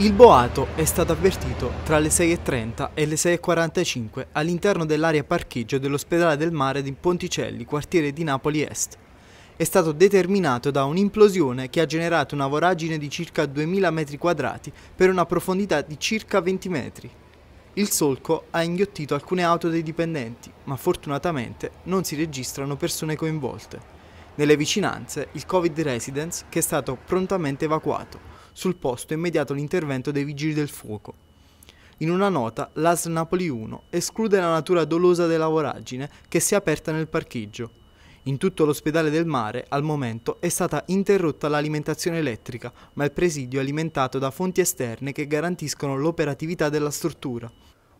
Il boato è stato avvertito tra le 6.30 e le 6.45 all'interno dell'area parcheggio dell'ospedale del mare di Ponticelli, quartiere di Napoli Est. È stato determinato da un'implosione che ha generato una voragine di circa 2.000 metri quadrati per una profondità di circa 20 metri. Il solco ha inghiottito alcune auto dei dipendenti, ma fortunatamente non si registrano persone coinvolte. Nelle vicinanze il Covid Residence che è stato prontamente evacuato, sul posto immediato l'intervento dei vigili del fuoco. In una nota, l'AS Napoli 1 esclude la natura dolosa della voragine che si è aperta nel parcheggio. In tutto l'ospedale del mare, al momento, è stata interrotta l'alimentazione elettrica, ma il presidio è alimentato da fonti esterne che garantiscono l'operatività della struttura.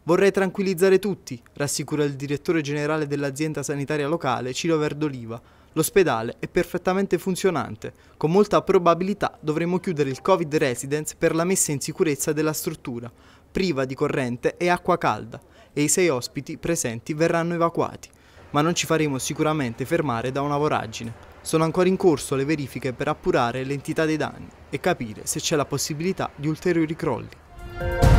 Vorrei tranquillizzare tutti, rassicura il direttore generale dell'azienda sanitaria locale Ciro Verdoliva, L'ospedale è perfettamente funzionante. Con molta probabilità dovremo chiudere il Covid Residence per la messa in sicurezza della struttura, priva di corrente e acqua calda, e i sei ospiti presenti verranno evacuati. Ma non ci faremo sicuramente fermare da una voragine. Sono ancora in corso le verifiche per appurare l'entità dei danni e capire se c'è la possibilità di ulteriori crolli.